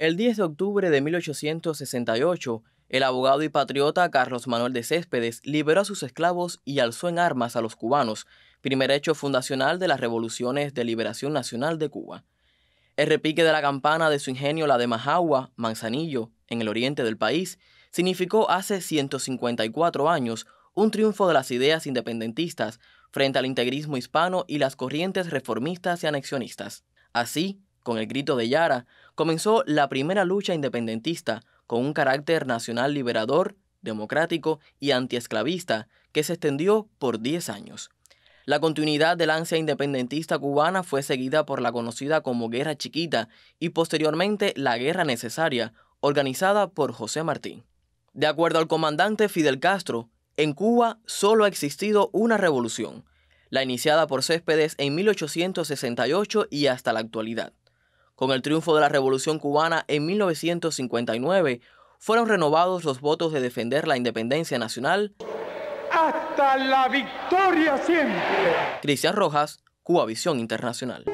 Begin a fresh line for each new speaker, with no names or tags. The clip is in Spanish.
El 10 de octubre de 1868, el abogado y patriota Carlos Manuel de Céspedes liberó a sus esclavos y alzó en armas a los cubanos, primer hecho fundacional de las revoluciones de liberación nacional de Cuba. El repique de la campana de su ingenio, la de Majagua, Manzanillo, en el oriente del país, significó hace 154 años un triunfo de las ideas independentistas frente al integrismo hispano y las corrientes reformistas y anexionistas. Así, con el grito de Yara, comenzó la primera lucha independentista con un carácter nacional liberador, democrático y antiesclavista que se extendió por 10 años. La continuidad de la ansia independentista cubana fue seguida por la conocida como Guerra Chiquita y posteriormente la Guerra Necesaria, organizada por José Martín. De acuerdo al comandante Fidel Castro, en Cuba solo ha existido una revolución, la iniciada por Céspedes en 1868 y hasta la actualidad. Con el triunfo de la Revolución cubana en 1959, fueron renovados los votos de defender la independencia nacional.
Hasta la victoria siempre.
Cristian Rojas, Cuba Visión Internacional.